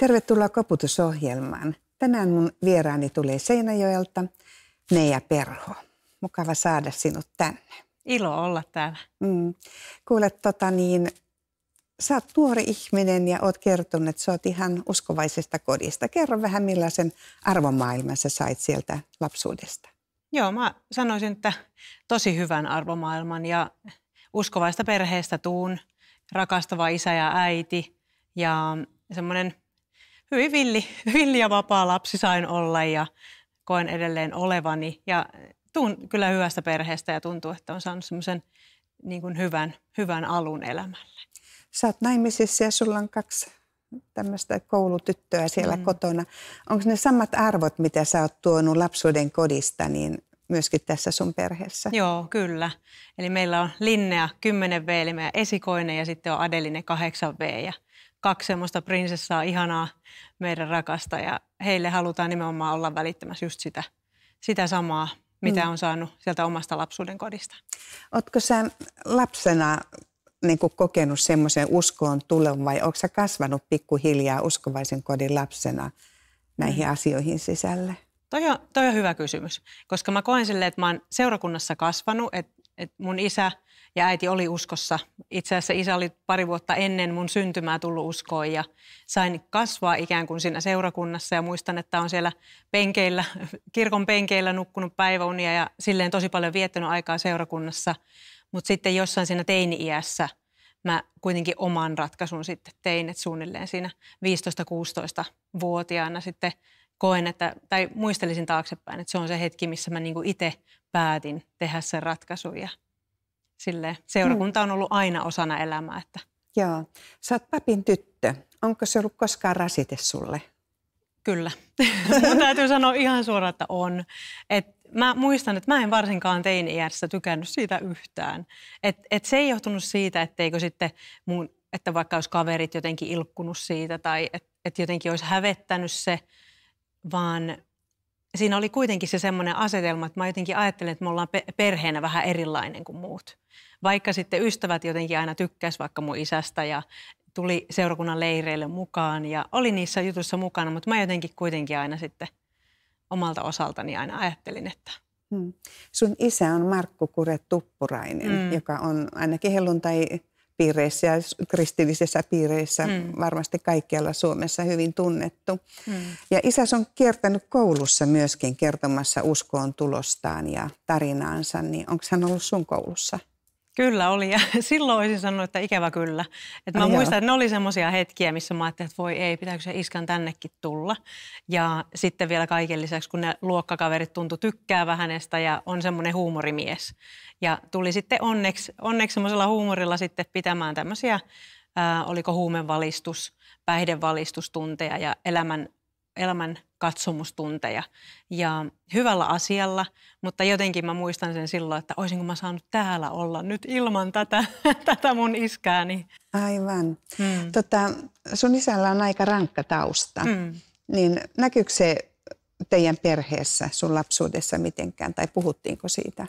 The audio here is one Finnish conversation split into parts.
Tervetuloa koputusohjelmaan. Tänään mun vieraani tulee Seinäjoelta, Neija Perho. Mukava saada sinut tänne. Ilo olla täällä. Mm. Kuule, tota niin, sä oot tuori ihminen ja oot kertonut, että sä oot ihan uskovaisesta kodista. Kerro vähän, millaisen arvomaailman sä sait sieltä lapsuudesta. Joo, mä sanoisin, että tosi hyvän arvomaailman ja uskovaista perheestä tuun, rakastava isä ja äiti ja semmoinen – hyvin villi, villi ja vapaa lapsi sain olla ja koen edelleen olevani. Ja tuun kyllä hyvästä perheestä ja tuntuu, että on saanut semmoisen niin kuin hyvän, hyvän alun elämälle. Sä oot naimisissa ja sulla on kaksi tämmöistä koulutyttöä siellä mm. kotona. Onko ne samat arvot, mitä sä oot tuonut lapsuuden kodista, niin myöskin tässä sun perheessä? Joo, kyllä. Eli meillä on Linnea 10V, eli meidän esikoinen, ja sitten on Adeline 8V. Ja kaksi semmoista prinsessaa, ihanaa meidän rakasta ja heille halutaan nimenomaan olla välittämässä just sitä, sitä samaa, mitä mm. on saanut sieltä omasta lapsuuden kodista. Oletko sä lapsena niin kuin kokenut semmoisen uskoon tulon vai oletko sä kasvanut pikkuhiljaa uskovaisen kodin lapsena näihin mm. asioihin sisälle? Toi on, toi on hyvä kysymys, koska mä koen silleen, että mä oon seurakunnassa kasvanut, että, että mun isä – ja äiti oli uskossa. Itse asiassa isä oli pari vuotta ennen mun syntymää tullut uskoon ja sain kasvaa ikään kuin siinä seurakunnassa ja muistan, että on siellä penkeillä, kirkon penkeillä nukkunut päiväunia ja silleen tosi paljon viettänyt aikaa seurakunnassa. Mutta sitten jossain siinä teini-iässä mä kuitenkin oman ratkaisun sitten tein, että suunnilleen siinä 15-16-vuotiaana sitten koen, että, tai muistelisin taaksepäin, että se on se hetki, missä mä niinku itse päätin tehdä sen ratkaisun ja sille seurakunta mm. on ollut aina osana elämää. Että. Joo. Sä oot papin tyttö. Onko se ollut koskaan rasite sulle? Kyllä. Mun täytyy sanoa ihan suoraan, että on. Et mä muistan, että mä en varsinkaan teini-iässä tykännyt siitä yhtään. Et, et se ei johtunut siitä, etteikö sitten mun, että vaikka olisi kaverit jotenkin ilkkunut siitä tai että et jotenkin olisi hävettänyt se, vaan siinä oli kuitenkin se semmoinen asetelma, että mä jotenkin ajattelen, että me ollaan perheenä vähän erilainen kuin muut. Vaikka sitten ystävät jotenkin aina tykkäs vaikka mun isästä ja tuli seurakunnan leireille mukaan ja oli niissä jutuissa mukana, mutta mä jotenkin kuitenkin aina sitten omalta osaltani aina ajattelin, että... Hmm. Sun isä on Markku Kure Tuppurainen, mm. joka on ainakin helluntai piireissä ja kristillisissä piireissä mm. varmasti kaikkialla Suomessa hyvin tunnettu. Mm. Ja isäs on kiertänyt koulussa myöskin kertomassa uskoon tulostaan ja tarinaansa, niin onko hän ollut sun koulussa? Kyllä oli, ja silloin olisin sanonut, että ikävä kyllä. Et mä Ai muistan, joo. että ne oli semmoisia hetkiä, missä mä ajattelin, että voi ei, pitääkö se iskan tännekin tulla. Ja sitten vielä kaiken lisäksi, kun ne luokkakaverit tuntu tykkäävän hänestä ja on semmoinen huumorimies. Ja tuli sitten onneksi, onneksi semmoisella huumorilla sitten pitämään tämmöisiä, äh, oliko huumevalistus, päihdevalistustunteja ja elämän elämän katsomustunteja ja hyvällä asialla, mutta jotenkin mä muistan sen silloin, että olisinko mä saanut täällä olla nyt ilman tätä, tätä mun iskääni. Aivan. Mm. Tota, sun isällä on aika rankka tausta, mm. niin näkyykö se teidän perheessä, sun lapsuudessa mitenkään, tai puhuttiinko siitä?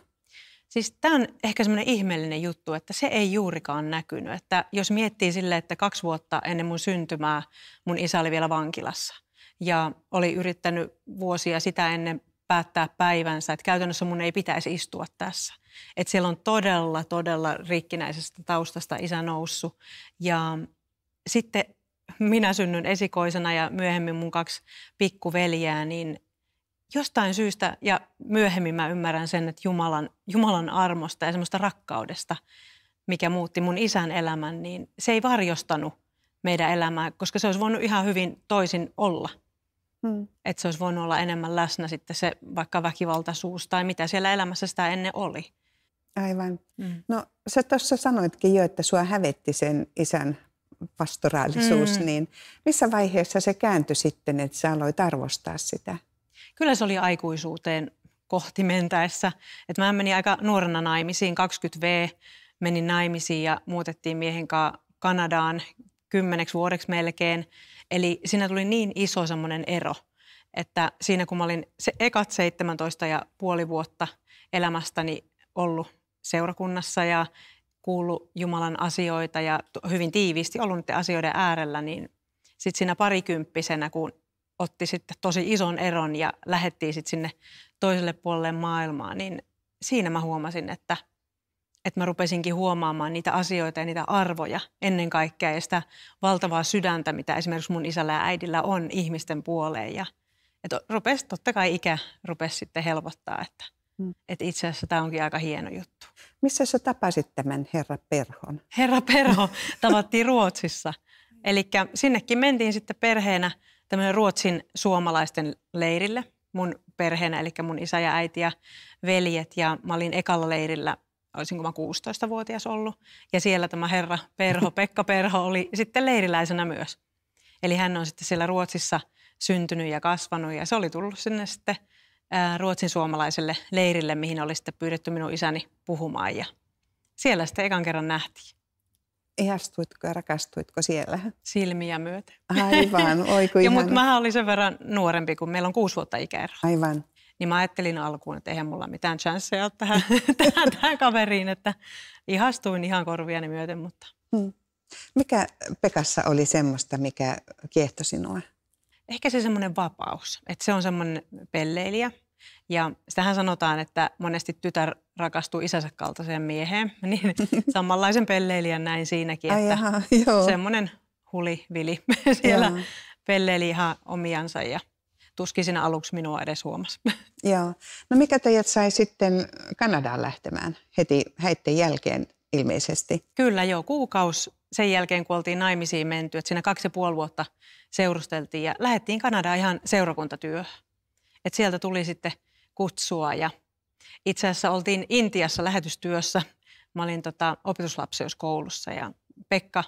Siis tämä on ehkä semmoinen ihmeellinen juttu, että se ei juurikaan näkynyt. Että jos miettii sille, että kaksi vuotta ennen mun syntymää mun isä oli vielä vankilassa – ja oli yrittänyt vuosia sitä ennen päättää päivänsä, että käytännössä mun ei pitäisi istua tässä. Että siellä on todella, todella rikkinäisestä taustasta isä noussut ja sitten minä synnyn esikoisena ja myöhemmin mun kaksi pikkuveljää, niin jostain syystä, ja myöhemmin mä ymmärrän sen, että Jumalan, Jumalan armosta ja semmoista rakkaudesta, mikä muutti mun isän elämän, niin se ei varjostanut meidän elämää, koska se olisi voinut ihan hyvin toisin olla. Mm. Että se olisi voinut olla enemmän läsnä sitten se vaikka väkivaltaisuus tai mitä siellä elämässä sitä ennen oli. Aivan. Mm. No sä tuossa sanoitkin jo, että sua hävetti sen isän pastoraalisuus, mm. niin missä vaiheessa se kääntyi sitten, että sä aloit arvostaa sitä? Kyllä se oli aikuisuuteen kohti mentäessä. Et mä menin aika nuorena naimisiin, 20V menin naimisiin ja muutettiin miehen kanssa Kanadaan kymmeneksi vuodeksi melkein. Eli siinä tuli niin iso semmoinen ero, että siinä kun mä olin se ekat 17 ja puoli vuotta elämästäni ollut seurakunnassa ja kuullut Jumalan asioita ja hyvin tiiviisti ollut niiden asioiden äärellä, niin sitten siinä parikymppisenä, kun otti sitten tosi ison eron ja lähettiin sitten sinne toiselle puolelle maailmaa, niin siinä mä huomasin, että – että mä rupesinkin huomaamaan niitä asioita ja niitä arvoja ennen kaikkea ja sitä valtavaa sydäntä, mitä esimerkiksi mun isällä ja äidillä on ihmisten puoleen. Ja, että rupesi, totta kai ikä rupesi sitten helpottaa, että, hmm. että itse asiassa tämä onkin aika hieno juttu. Missä sä tapasit tämän Herra Perhon? Herra Perho tavattiin Ruotsissa. Eli sinnekin mentiin sitten perheenä tämmöinen Ruotsin suomalaisten leirille mun perheenä, eli mun isä ja äiti ja veljet. Ja mä olin ekalla leirillä olisinko mä 16-vuotias ollut. Ja siellä tämä herra Perho, Pekka Perho oli sitten leiriläisenä myös. Eli hän on sitten siellä Ruotsissa syntynyt ja kasvanut ja se oli tullut sinne sitten Ruotsin suomalaiselle leirille, mihin oli sitten pyydetty minun isäni puhumaan ja siellä sitten ekan kerran nähtiin. Ihastuitko ja rakastuitko siellä? Silmiä myöten. Aivan, oi kun mutta mä olin sen verran nuorempi, kun meillä on kuusi vuotta ikäero. Aivan. Niin mä ajattelin alkuun, että eihän mulla mitään chanceja ole tähän, tähän, tähän kaveriin, että ihastuin ihan korviani myöten. Mutta. Hmm. Mikä Pekassa oli semmoista, mikä kiehtoi sinua? Ehkä se semmoinen vapaus, että se on semmoinen pelleilijä. Ja sitähän sanotaan, että monesti tytär rakastuu isänsä kaltaiseen mieheen, niin samanlaisen pelleilijän näin siinäkin, että Ai semmoinen huli vili siellä pelleili ihan omiansa ja tuskin siinä aluksi minua edes huomasi. Joo. No mikä teidät sai sitten Kanadaan lähtemään heti häitten jälkeen ilmeisesti? Kyllä joo, kuukausi sen jälkeen, kun oltiin naimisiin menty, että siinä kaksi ja puoli vuotta seurusteltiin ja lähdettiin Kanadaan ihan seurakuntatyöhön. Et sieltä tuli sitten kutsua ja itse asiassa oltiin Intiassa lähetystyössä. Mä olin tota opetuslapseuskoulussa ja Pekka,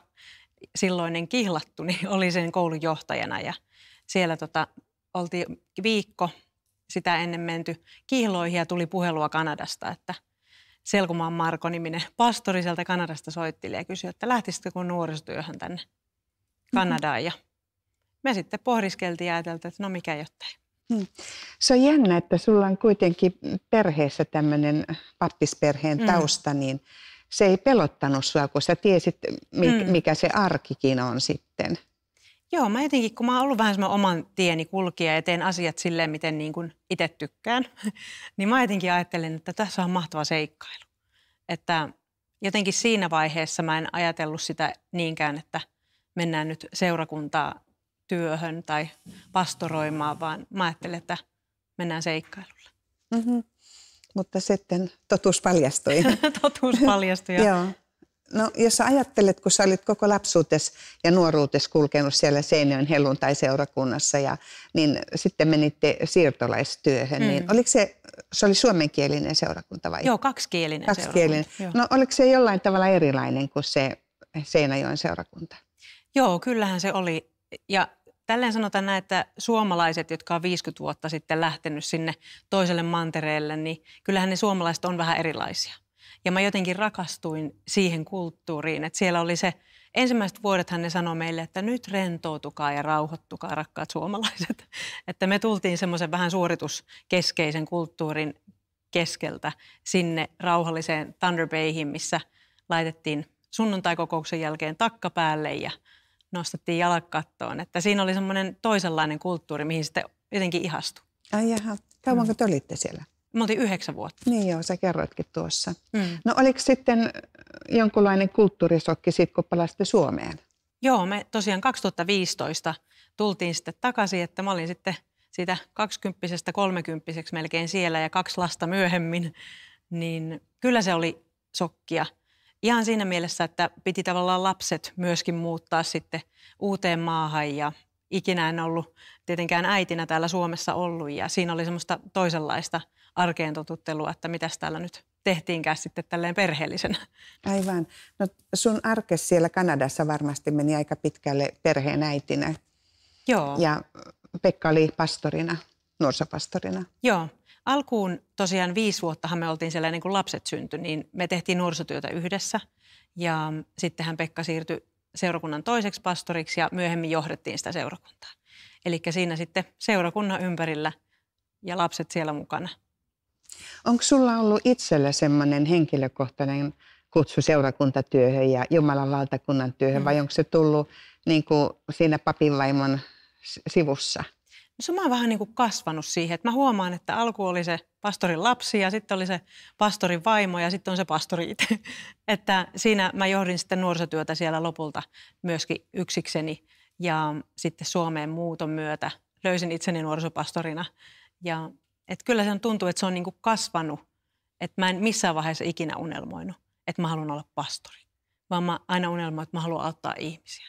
silloinen kihlattu, niin oli sen koulun johtajana ja siellä tota oltiin viikko sitä ennen menty kihloihin ja tuli puhelua Kanadasta, että Selkumaan Marko-niminen pastori sieltä Kanadasta soitteli ja kysyi, että lähtisitkö nuorisotyöhön tänne mhm. Kanadaan. Ja me sitten pohdiskeltiin ja ajateltiin, että no mikä jottei. Hmm. Se on jännä, että sulla on kuitenkin perheessä tämmöinen pappisperheen mm. tausta, mm. niin se ei pelottanut sua, kun sä tiesit, mm. mikä mm. se arkikin on sitten. Joo, mä jotenkin, kun mä oon ollut vähän semmoinen oman tieni kulkija ja teen asiat silleen, miten niin kuin itse tykkään, niin mä jotenkin ajattelin, että tässä on mahtava seikkailu. Että jotenkin siinä vaiheessa mä en ajatellut sitä niinkään, että mennään nyt seurakuntaa työhön tai pastoroimaan, vaan mä ajattelin, että mennään seikkailulle. Mm-hmm. Mutta sitten totuus paljastui. totuus paljastui, ja No, jos ajattelet, kun sä olit koko lapsuutes ja nuoruutes kulkenut siellä Seinäjoen helluntai-seurakunnassa, ja, niin sitten menitte siirtolaistyöhön, niin mm. niin oliko se, se oli suomenkielinen seurakunta vai? Joo, kaksikielinen, kaksikielinen. seurakunta. Joo. No oliko se jollain tavalla erilainen kuin se Seinäjoen seurakunta? Joo, kyllähän se oli. Ja tälleen sanotaan näin, että suomalaiset, jotka on 50 vuotta sitten lähtenyt sinne toiselle mantereelle, niin kyllähän ne suomalaiset on vähän erilaisia. Ja mä jotenkin rakastuin siihen kulttuuriin, että siellä oli se, ensimmäiset vuodethan ne sanoi meille, että nyt rentoutukaa ja rauhoittukaa rakkaat suomalaiset. Että me tultiin semmoisen vähän suorituskeskeisen kulttuurin keskeltä sinne rauhalliseen Thunder Bayhin, missä laitettiin sunnuntaikokouksen jälkeen takka päälle ja nostettiin jalat kattoon. Että siinä oli semmoinen toisenlainen kulttuuri, mihin sitten jotenkin ihastui. Ai jaha. Kauanko te olitte siellä? Me oltiin yhdeksän vuotta. Niin joo, sä kerroitkin tuossa. Mm. No oliko sitten jonkunlainen kulttuurisokki sitten, kun palasitte Suomeen? Joo, me tosiaan 2015 tultiin sitten takaisin, että mä olin sitten siitä kaksikymppisestä kolmekymppiseksi melkein siellä ja kaksi lasta myöhemmin, niin kyllä se oli sokkia. Ihan siinä mielessä, että piti tavallaan lapset myöskin muuttaa sitten uuteen maahan ja ikinä en ollut tietenkään äitinä täällä Suomessa ollut ja siinä oli semmoista toisenlaista – arkeen totuttelua, että mitä täällä nyt tehtiinkään sitten tälleen perheellisenä. Aivan. No sun arke siellä Kanadassa varmasti meni aika pitkälle perheenäitinä. Joo. Ja Pekka oli pastorina, nuorisopastorina. Joo. Alkuun tosiaan viisi vuottahan me oltiin siellä niin kuin lapset synty, niin me tehtiin nuorisotyötä yhdessä. Ja sittenhän Pekka siirtyi seurakunnan toiseksi pastoriksi ja myöhemmin johdettiin sitä seurakuntaa. Eli siinä sitten seurakunnan ympärillä ja lapset siellä mukana – Onko sulla ollut itsellä semmoinen henkilökohtainen kutsu seurakuntatyöhön ja Jumalan valtakunnan työhön, mm. vai onko se tullut niin kuin siinä papinvaimon sivussa? No se on vähän niin kuin kasvanut siihen, että mä huomaan, että alku oli se pastorin lapsi ja sitten oli se pastorin vaimo ja sitten on se pastori itse. että siinä mä johdin sitten nuorisotyötä siellä lopulta myöskin yksikseni ja sitten Suomeen muuton myötä löysin itseni nuorisopastorina ja et kyllä se on tuntuu, että se on niinku kasvanut. Että mä en missään vaiheessa ikinä unelmoinut, että mä haluan olla pastori. Vaan mä aina unelmoin, että mä haluan auttaa ihmisiä.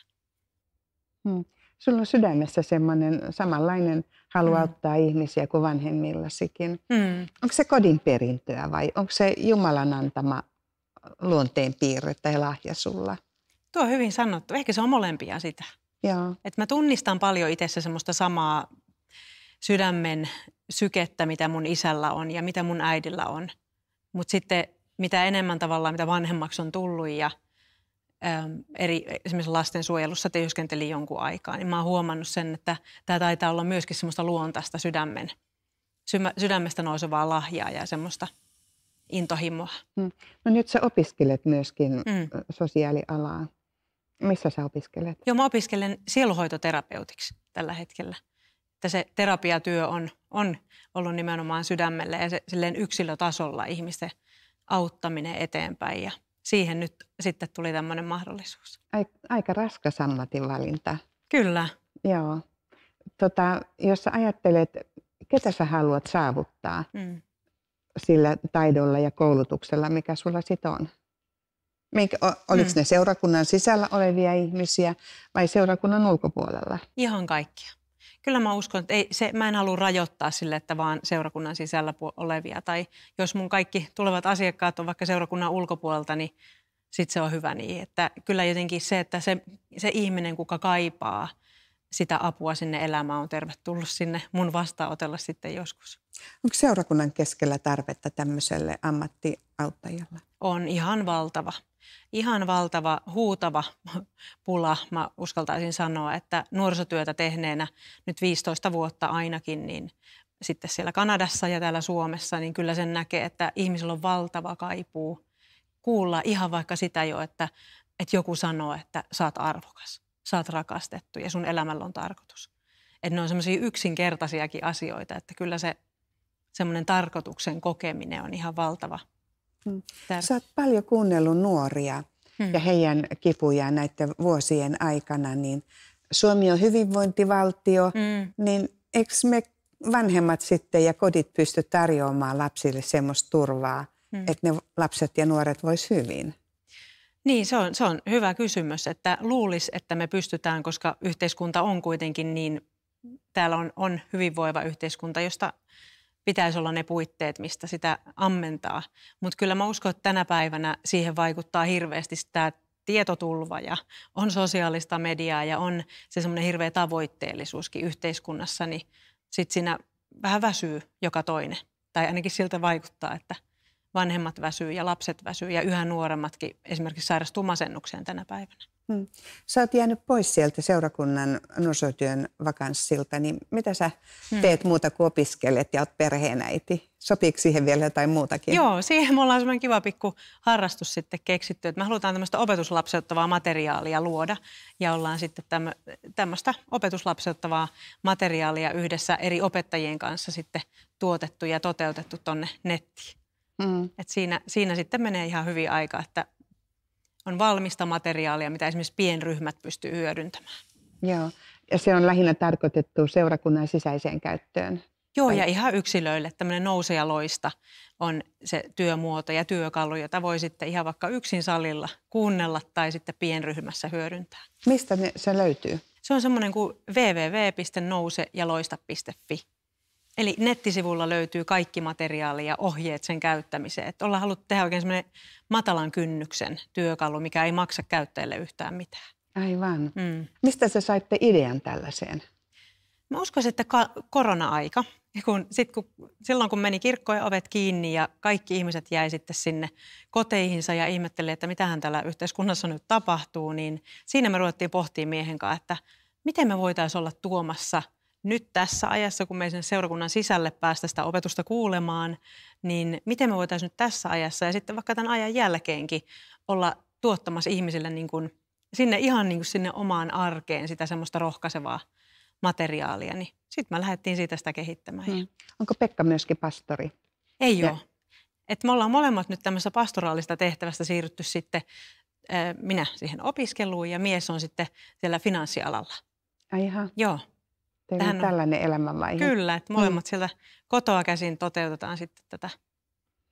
Hmm. Sulla on sydämessä semmoinen samanlainen halu hmm. auttaa ihmisiä kuin vanhemmillasikin. Hmm. Onko se kodin perintöä vai onko se Jumalan antama luonteen piirre tai lahja sulla? Tuo on hyvin sanottu. Ehkä se on molempia sitä. Joo. Et mä tunnistan paljon itsessä semmoista samaa sydämen sykettä, mitä mun isällä on ja mitä mun äidillä on. Mutta sitten mitä enemmän tavallaan, mitä vanhemmaksi on tullut ja ähm, eri, esimerkiksi lastensuojelussa työskentelin jonkun aikaa, niin mä oon huomannut sen, että tämä taitaa olla myöskin semmoista luontaista sydämen, sydämestä nousevaa lahjaa ja semmoista intohimoa. Mm. No nyt sä opiskelet myöskin äh, mm. sosiaalialaa. Missä sä opiskelet? Joo, mä opiskelen sieluhoitoterapeutiksi tällä hetkellä että se terapiatyö on, on ollut nimenomaan sydämelle ja se, silleen yksilötasolla ihmisten auttaminen eteenpäin ja siihen nyt sitten tuli tämmöinen mahdollisuus. Aika raskas ammatinvalinta. Kyllä. Joo. Tota, jos sä ajattelet, ketä sä haluat saavuttaa mm. sillä taidolla ja koulutuksella, mikä sulla sitten on? Minkä, oliko mm. ne seurakunnan sisällä olevia ihmisiä vai seurakunnan ulkopuolella? Ihan kaikkia kyllä mä uskon, että ei, se, mä en halua rajoittaa sille, että vaan seurakunnan sisällä olevia. Tai jos mun kaikki tulevat asiakkaat on vaikka seurakunnan ulkopuolelta, niin sitten se on hyvä niin. Että kyllä jotenkin se, että se, se ihminen, kuka kaipaa sitä apua sinne elämään, on tervetullut sinne mun vastaanotella sitten joskus. Onko seurakunnan keskellä tarvetta tämmöiselle ammattiauttajalle? On ihan valtava ihan valtava, huutava pula, mä uskaltaisin sanoa, että nuorisotyötä tehneenä nyt 15 vuotta ainakin, niin sitten siellä Kanadassa ja täällä Suomessa, niin kyllä sen näkee, että ihmisillä on valtava kaipuu kuulla ihan vaikka sitä jo, että, että joku sanoo, että sä oot arvokas, sä oot rakastettu ja sun elämällä on tarkoitus. Että ne on semmoisia yksinkertaisiakin asioita, että kyllä se semmoinen tarkoituksen kokeminen on ihan valtava – Mm, tärkeä. Sä oot paljon kuunnellut nuoria mm. ja heidän kipujaan näiden vuosien aikana, niin Suomi on hyvinvointivaltio, mm. niin eikö me vanhemmat sitten ja kodit pysty tarjoamaan lapsille semmoista turvaa, mm. että ne lapset ja nuoret vois hyvin? Niin, se on, se on hyvä kysymys, että luulisi, että me pystytään, koska yhteiskunta on kuitenkin niin, täällä on, on hyvinvoiva yhteiskunta, josta pitäisi olla ne puitteet, mistä sitä ammentaa. Mutta kyllä mä uskon, että tänä päivänä siihen vaikuttaa hirveästi tämä tietotulva ja on sosiaalista mediaa ja on se semmoinen hirveä tavoitteellisuuskin yhteiskunnassa, niin sitten siinä vähän väsyy joka toinen. Tai ainakin siltä vaikuttaa, että vanhemmat väsyy ja lapset väsyy ja yhä nuoremmatkin esimerkiksi sairastuu masennukseen tänä päivänä. Hmm. Sä oot jäänyt pois sieltä seurakunnan nuorisotyön vakanssilta, niin mitä sä hmm. teet hmm. muuta kuin opiskelet ja oot perheenäiti? Sopiiko siihen vielä jotain muutakin? Joo, siihen me ollaan semmoinen kiva pikku harrastus sitten keksitty, että me halutaan tämmöistä opetuslapseuttavaa materiaalia luoda ja ollaan sitten tämmöistä opetuslapseuttavaa materiaalia yhdessä eri opettajien kanssa sitten tuotettu ja toteutettu tonne nettiin. Mm. Et siinä, siinä sitten menee ihan hyvin aika, että on valmista materiaalia, mitä esimerkiksi pienryhmät pystyy hyödyntämään. Joo, ja se on lähinnä tarkoitettu seurakunnan sisäiseen käyttöön. Joo, vai? ja ihan yksilöille tämmöinen nouse ja loista on se työmuoto ja työkalu, jota voi sitten ihan vaikka yksin salilla kuunnella tai sitten pienryhmässä hyödyntää. Mistä ne, se löytyy? Se on semmoinen kuin www.nousejaloista.fi. Eli nettisivulla löytyy kaikki materiaali ja ohjeet sen käyttämiseen. Että ollaan haluttu tehdä oikein semmoinen matalan kynnyksen työkalu, mikä ei maksa käyttäjälle yhtään mitään. Aivan. Mm. Mistä sä saitte idean tällaiseen? Mä uskoisin, että ka- korona-aika. Kun, sit kun, silloin kun meni kirkkojen ovet kiinni ja kaikki ihmiset jäi sitten sinne koteihinsa ja ihmetteli, että mitähän tällä yhteiskunnassa nyt tapahtuu, niin siinä me ruvettiin pohtimaan miehen kanssa, että miten me voitaisiin olla tuomassa – nyt tässä ajassa, kun me sen seurakunnan sisälle päästä sitä opetusta kuulemaan, niin miten me voitaisiin nyt tässä ajassa ja sitten vaikka tämän ajan jälkeenkin olla tuottamassa ihmisille niin kuin sinne ihan niin kuin sinne omaan arkeen sitä semmoista rohkaisevaa materiaalia, niin sitten me lähdettiin siitä sitä kehittämään. Hmm. Onko Pekka myöskin pastori? Ei ja. ole. Et me ollaan molemmat nyt tämmöisestä pastoraalista tehtävästä siirrytty sitten minä siihen opiskeluun ja mies on sitten siellä finanssialalla. Ai Joo. Eli Tähän on tällainen elämänvaihe. Kyllä, että mm. molemmat mm. sieltä kotoa käsin toteutetaan sitten tätä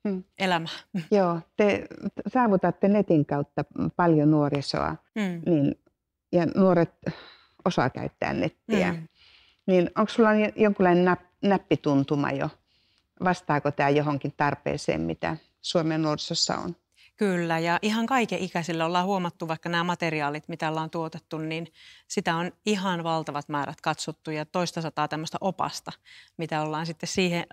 mm. elämää. Joo, te saavutatte netin kautta paljon nuorisoa mm. niin, ja nuoret osaa käyttää nettiä. Mm. Niin onko sulla jonkinlainen nap, näppituntuma jo? Vastaako tämä johonkin tarpeeseen, mitä Suomen nuorisossa on? Kyllä, ja ihan kaiken ikäisillä ollaan huomattu, vaikka nämä materiaalit, mitä ollaan tuotettu, niin sitä on ihan valtavat määrät katsottu ja toista sataa tämmöistä opasta, mitä ollaan sitten siihen,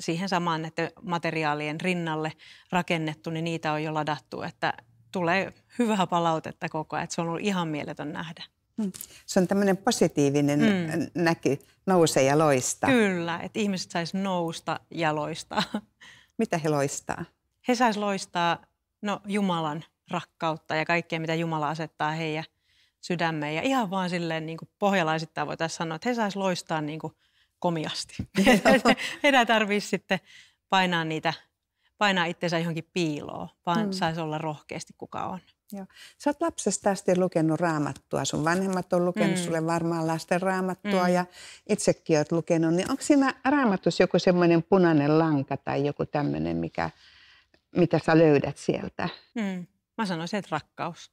siihen samaan näiden materiaalien rinnalle rakennettu, niin niitä on jo ladattu, että tulee hyvää palautetta koko ajan, että se on ollut ihan mieletön nähdä. Mm. Se on tämmöinen positiivinen mm. näky, nouse loista. Kyllä, että ihmiset sais nousta loistaa. Mitä he loistaa? He sais loistaa No Jumalan rakkautta ja kaikkea, mitä Jumala asettaa heidän sydämeen. Ja ihan vaan silleen niin kuin pohjalaisittain voitaisiin sanoa, että he saisivat loistaa niin kuin komiasti. Heidän tarvitsisi sitten painaa niitä, painaa itsensä johonkin piiloon, vaan mm. saisi olla rohkeasti kuka on. Joo. Sä oot lapsesta asti lukenut raamattua. Sun vanhemmat on lukenut mm. sulle varmaan lasten raamattua mm. ja itsekin oot lukenut. Niin onko siinä raamatussa joku semmoinen punainen lanka tai joku tämmöinen, mikä mitä sä löydät sieltä. Hmm. Mä sanoisin, että rakkaus.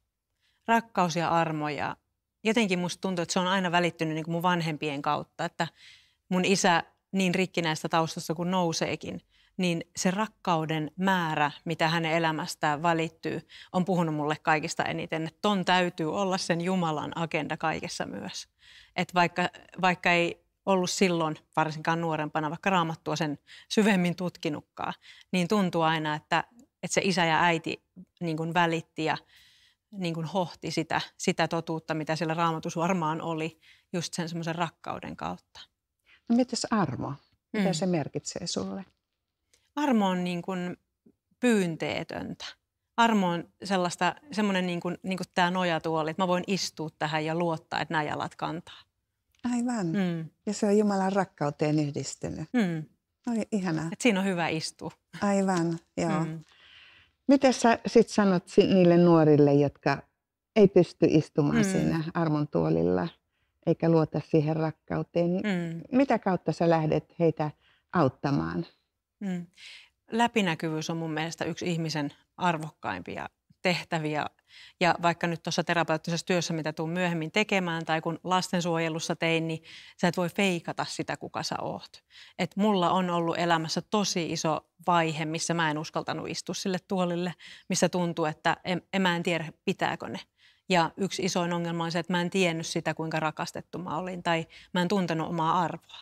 Rakkaus ja armo ja jotenkin musta tuntuu, että se on aina välittynyt niin kuin mun vanhempien kautta, että mun isä niin rikkinäistä taustasta kuin nouseekin, niin se rakkauden määrä, mitä hänen elämästään välittyy, on puhunut mulle kaikista eniten, että ton täytyy olla sen Jumalan agenda kaikessa myös. Että vaikka, vaikka ei ollut silloin, varsinkaan nuorempana, vaikka raamattua sen syvemmin tutkinutkaan, niin tuntuu aina, että, että se isä ja äiti niin kuin välitti ja niin kuin hohti sitä, sitä totuutta, mitä siellä raamatus varmaan oli, just sen semmoisen rakkauden kautta. No mitäs armo? Mitä mm. se merkitsee sulle? Armo on niin kuin pyynteetöntä. Armo on sellaista, semmoinen niin kuin, niin kuin tämä nojatuoli, että mä voin istua tähän ja luottaa, että nämä jalat kantaa. Aivan. Mm. Ja se on Jumalan rakkauteen yhdistynyt. Mm. Oli ihanaa. Et siinä on hyvä istua. Aivan, joo. Mm. Mitä sä sit sanot niille nuorille, jotka ei pysty istumaan mm. siinä armon tuolilla eikä luota siihen rakkauteen? Mm. Mitä kautta sä lähdet heitä auttamaan? Mm. Läpinäkyvyys on mun mielestä yksi ihmisen arvokkaimpia tehtäviä ja vaikka nyt tuossa terapeuttisessa työssä, mitä tuun myöhemmin tekemään, tai kun lastensuojelussa tein, niin sä et voi feikata sitä, kuka sä oot. Et mulla on ollut elämässä tosi iso vaihe, missä mä en uskaltanut istua sille tuolille, missä tuntuu, että en, en mä en tiedä, pitääkö ne. Ja yksi isoin ongelma on se, että mä en tiennyt sitä, kuinka rakastettu mä olin, tai mä en tuntenut omaa arvoa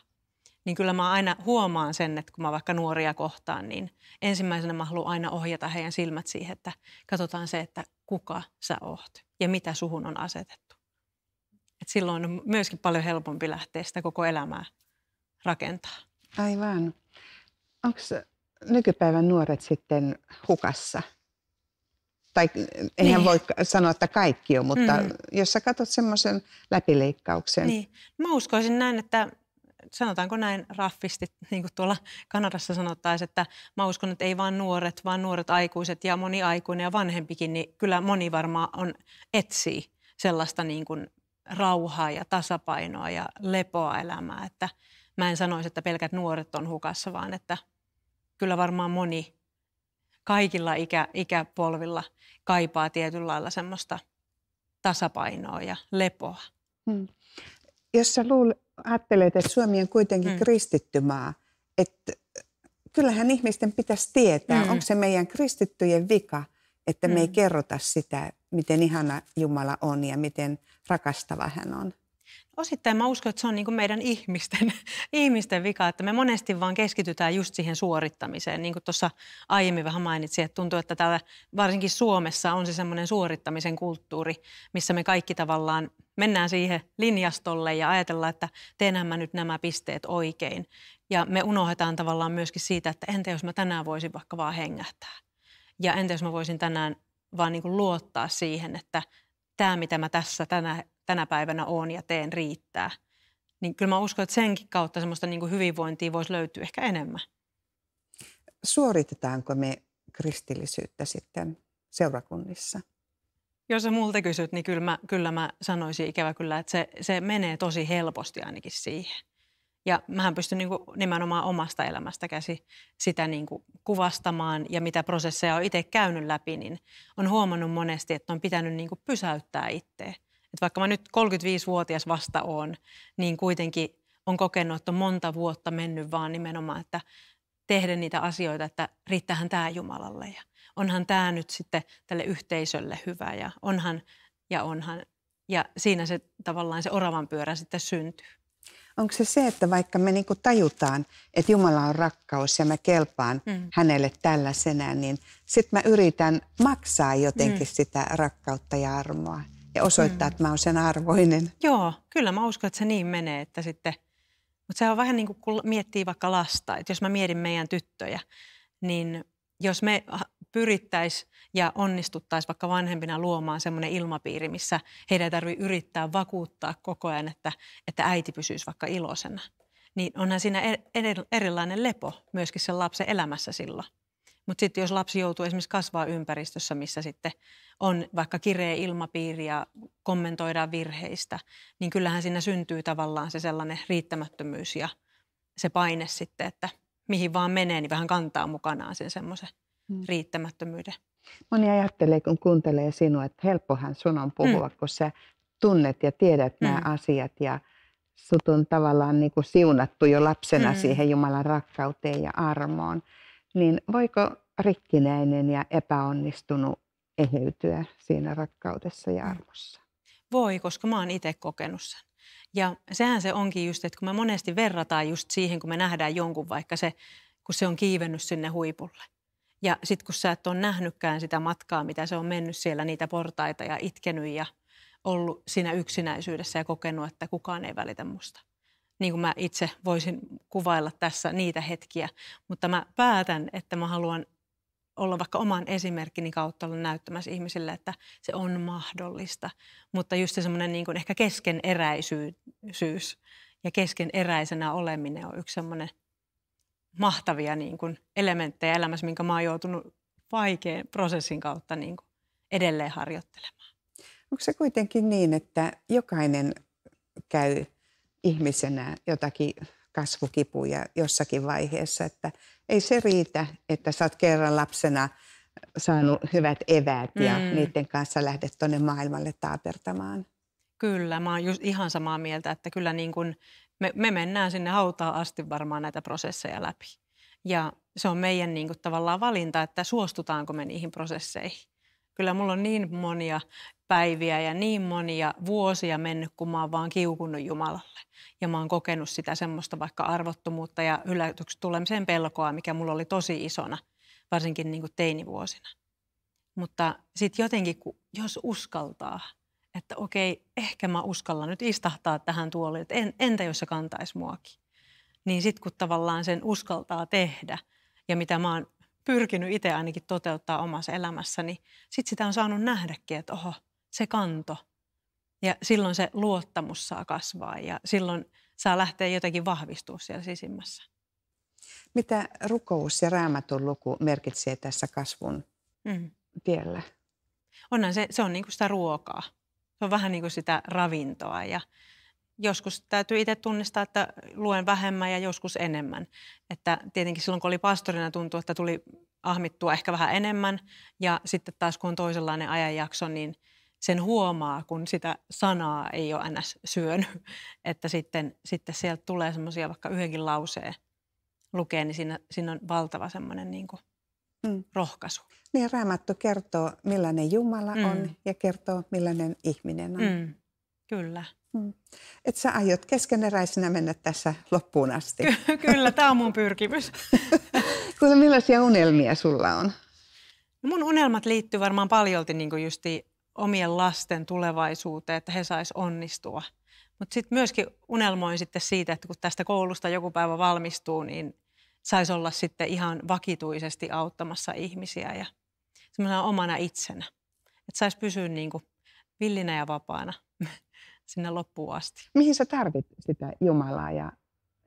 niin kyllä mä aina huomaan sen, että kun mä vaikka nuoria kohtaan, niin ensimmäisenä mä haluan aina ohjata heidän silmät siihen, että katsotaan se, että kuka sä oot ja mitä suhun on asetettu. Et silloin on myöskin paljon helpompi lähteä sitä koko elämää rakentaa. Aivan. Onko nykypäivän nuoret sitten hukassa? Tai eihän niin. voi sanoa, että kaikki on, mutta mm. jos sä katsot semmoisen läpileikkauksen. Niin. Mä uskoisin näin, että sanotaanko näin raffisti, niin kuin tuolla Kanadassa sanottaisiin, että mä uskon, että ei vain nuoret, vaan nuoret aikuiset ja moni aikuinen ja vanhempikin, niin kyllä moni varmaan on etsii sellaista niin kuin rauhaa ja tasapainoa ja lepoa elämää, että mä en sanoisi, että pelkät nuoret on hukassa, vaan että kyllä varmaan moni kaikilla ikä, ikäpolvilla kaipaa tietyllä lailla semmoista tasapainoa ja lepoa. Hmm. Jos sä luul, ajattelet, että Suomi on kuitenkin mm. kristitty maa, että kyllähän ihmisten pitäisi tietää, mm. onko se meidän kristittyjen vika, että mm. me ei mm. kerrota sitä, miten ihana Jumala on ja miten rakastava hän on. Osittain mä uskon, että se on niin meidän ihmisten, ihmisten vika, että me monesti vaan keskitytään just siihen suorittamiseen. Niin kuin tuossa aiemmin vähän mainitsin, että tuntuu, että täällä varsinkin Suomessa on se semmoinen suorittamisen kulttuuri, missä me kaikki tavallaan mennään siihen linjastolle ja ajatellaan, että teenhän mä nyt nämä pisteet oikein. Ja me unohdetaan tavallaan myöskin siitä, että entä jos mä tänään voisin vaikka vaan hengähtää. Ja entä jos mä voisin tänään vaan niin luottaa siihen, että tämä, mitä mä tässä tänä tänä päivänä on ja teen riittää. Niin kyllä mä uskon, että senkin kautta semmoista niin kuin hyvinvointia voisi löytyä ehkä enemmän. Suoritetaanko me kristillisyyttä sitten seurakunnissa? Jos sä multa kysyt, niin kyllä mä, kyllä mä sanoisin ikävä kyllä, että se, se menee tosi helposti ainakin siihen. Ja mähän pystyn niin kuin nimenomaan omasta elämästä käsi sitä niin kuin kuvastamaan ja mitä prosesseja on itse käynyt läpi, niin on huomannut monesti, että on pitänyt niin kuin pysäyttää itseä. Että vaikka mä nyt 35-vuotias vasta oon, niin kuitenkin on kokenut, että on monta vuotta mennyt vaan nimenomaan, että tehdä niitä asioita, että riittähän tämä Jumalalle ja onhan tämä nyt sitten tälle yhteisölle hyvä ja onhan ja onhan. Ja siinä se tavallaan se oravan pyörä sitten syntyy. Onko se se, että vaikka me niinku tajutaan, että Jumala on rakkaus ja mä kelpaan mm. hänelle tällaisenään, niin sitten mä yritän maksaa jotenkin mm. sitä rakkautta ja armoa ja osoittaa, mm. että mä oon sen arvoinen. Joo, kyllä mä uskon, että se niin menee, että sitten, mutta se on vähän niin kuin kun miettii vaikka lasta, että jos mä mietin meidän tyttöjä, niin jos me pyrittäisiin ja onnistuttaisiin vaikka vanhempina luomaan semmoinen ilmapiiri, missä heidän ei tarvitse yrittää vakuuttaa koko ajan, että, että äiti pysyisi vaikka iloisena, niin onhan siinä e-, erilainen lepo myöskin sen lapsen elämässä silloin. Mutta sitten jos lapsi joutuu esimerkiksi kasvaa ympäristössä, missä sitten on vaikka kireä ilmapiiri ja kommentoidaan virheistä, niin kyllähän siinä syntyy tavallaan se sellainen riittämättömyys ja se paine sitten, että mihin vaan menee, niin vähän kantaa mukanaan sen semmoisen mm. riittämättömyyden. Moni ajattelee, kun kuuntelee sinua, että helppohan sun on puhua, mm. kun sä tunnet ja tiedät mm. nämä asiat ja sut on tavallaan niin kuin siunattu jo lapsena mm. siihen Jumalan rakkauteen ja armoon niin voiko rikkinäinen ja epäonnistunut eheytyä siinä rakkaudessa ja mm. armossa? Voi, koska mä oon itse kokenut sen. Ja sehän se onkin just, että kun me monesti verrataan just siihen, kun me nähdään jonkun vaikka se, kun se on kiivennyt sinne huipulle. Ja sitten kun sä et ole nähnytkään sitä matkaa, mitä se on mennyt siellä niitä portaita ja itkenyt ja ollut siinä yksinäisyydessä ja kokenut, että kukaan ei välitä musta niin kuin mä itse voisin kuvailla tässä niitä hetkiä. Mutta mä päätän, että mä haluan olla vaikka oman esimerkkini kautta olla näyttämässä ihmisille, että se on mahdollista. Mutta just semmoinen niin kuin ehkä keskeneräisyys ja keskeneräisenä oleminen on yksi semmoinen mahtavia niin kuin elementtejä elämässä, minkä mä oon joutunut vaikean prosessin kautta niin kuin edelleen harjoittelemaan. Onko se kuitenkin niin, että jokainen käy – ihmisenä jotakin kasvukipuja jossakin vaiheessa, että ei se riitä, että sä oot kerran lapsena saanut hyvät eväät ja mm. niiden kanssa lähdet tuonne maailmalle taapertamaan. Kyllä, mä oon just ihan samaa mieltä, että kyllä niin kun me, me mennään sinne hautaan asti varmaan näitä prosesseja läpi. Ja se on meidän niin kuin, tavallaan valinta, että suostutaanko me niihin prosesseihin kyllä mulla on niin monia päiviä ja niin monia vuosia mennyt, kun mä oon vaan kiukunut Jumalalle. Ja mä oon kokenut sitä semmoista vaikka arvottomuutta ja yllätyksi tulemisen pelkoa, mikä mulla oli tosi isona, varsinkin niin kuin teinivuosina. Mutta sitten jotenkin, kun, jos uskaltaa, että okei, ehkä mä uskallan nyt istahtaa tähän tuoliin, että en, entä jos se kantaisi muakin. Niin sitten kun tavallaan sen uskaltaa tehdä ja mitä mä oon pyrkinyt itse ainakin toteuttaa omassa elämässäni, niin sitten sitä on saanut nähdäkin, että oho, se kanto. Ja silloin se luottamus saa kasvaa ja silloin saa lähteä jotenkin vahvistua siellä sisimmässä. Mitä rukous ja raamatun luku merkitsee tässä kasvun mm. tiellä? Onhan se, se on niin kuin sitä ruokaa. Se on vähän niin kuin sitä ravintoa ja joskus täytyy itse tunnistaa, että luen vähemmän ja joskus enemmän. Että tietenkin silloin, kun oli pastorina, tuntui, että tuli ahmittua ehkä vähän enemmän. Ja sitten taas, kun on toisenlainen ajanjakso, niin sen huomaa, kun sitä sanaa ei ole enää syönyt. Että sitten, sitten sieltä tulee semmoisia vaikka yhdenkin lauseen lukee, niin siinä, siinä on valtava semmoinen niin kuin mm. rohkaisu. Niin, Raamattu kertoo, millainen Jumala mm. on ja kertoo, millainen ihminen on. Mm. Kyllä. Mm. Et sä aiot keskeneräisenä mennä tässä loppuun asti. Ky- kyllä, tämä on mun pyrkimys. Kuule, millaisia unelmia sulla on? No mun unelmat liittyy varmaan paljolti niin kuin justi omien lasten tulevaisuuteen, että he sais onnistua. Mutta sitten myöskin unelmoin sitten siitä, että kun tästä koulusta joku päivä valmistuu, niin saisi olla sitten ihan vakituisesti auttamassa ihmisiä ja semmoisena omana itsenä. Että saisi pysyä niin villinä ja vapaana sinne loppuun asti. Mihin sä tarvit sitä Jumalaa ja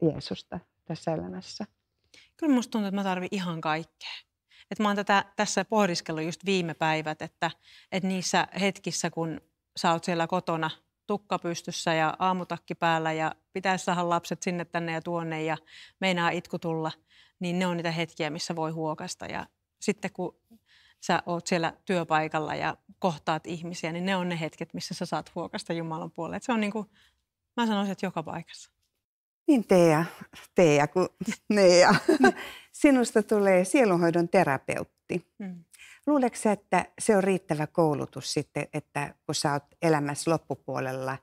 Jeesusta tässä elämässä? Kyllä musta tuntuu, että mä tarvin ihan kaikkea. Et mä oon tätä tässä pohdiskellut just viime päivät, että, että niissä hetkissä, kun sä oot siellä kotona tukka pystyssä ja aamutakki päällä ja pitäisi saada lapset sinne tänne ja tuonne ja meinaa itku tulla, niin ne on niitä hetkiä, missä voi huokasta. Ja sitten kun sä oot siellä työpaikalla ja kohtaat ihmisiä, niin ne on ne hetket, missä sä saat huokasta Jumalan puolelle. Et se on niin kuin, mä sanoisin, että joka paikassa. Niin Teija, Teija kun Neija, sinusta tulee sielunhoidon terapeutti. Hmm. Luuletko sä, että se on riittävä koulutus sitten, että kun sä oot elämässä loppupuolella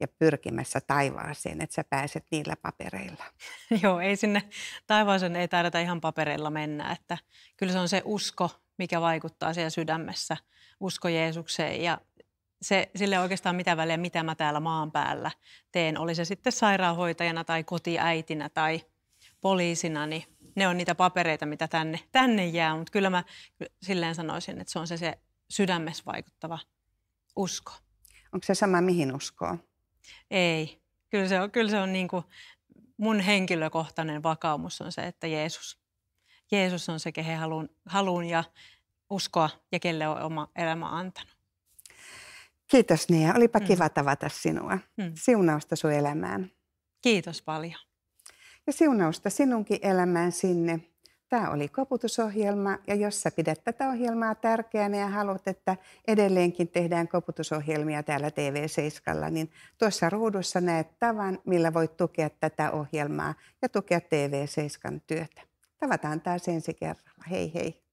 ja pyrkimässä taivaaseen, että sä pääset niillä papereilla? Joo, ei sinne taivaaseen ei taideta ihan papereilla mennä. Että kyllä se on se usko mikä vaikuttaa siellä sydämessä, usko Jeesukseen ja se, sille oikeastaan mitä väliä, mitä mä täällä maan päällä teen. Oli se sitten sairaanhoitajana tai kotiäitinä tai poliisina, niin ne on niitä papereita, mitä tänne, tänne jää. Mutta kyllä mä silleen sanoisin, että se on se, se sydämessä vaikuttava usko. Onko se sama mihin uskoo? Ei. Kyllä se on, kyllä se on niin kuin mun henkilökohtainen vakaumus on se, että Jeesus – Jeesus on se, kehen haluun, haluun ja uskoa ja kelle on oma elämä antanut. Kiitos Nia. Olipa mm. kiva tavata sinua. Mm. Siunausta sun elämään. Kiitos paljon. Ja siunausta sinunkin elämään sinne. Tämä oli koputusohjelma ja jos sä pidät tätä ohjelmaa tärkeänä ja haluat, että edelleenkin tehdään koputusohjelmia täällä TV7, niin tuossa ruudussa näet tavan, millä voit tukea tätä ohjelmaa ja tukea TV7 työtä. Tavataan taas ensi kerralla. Hei hei.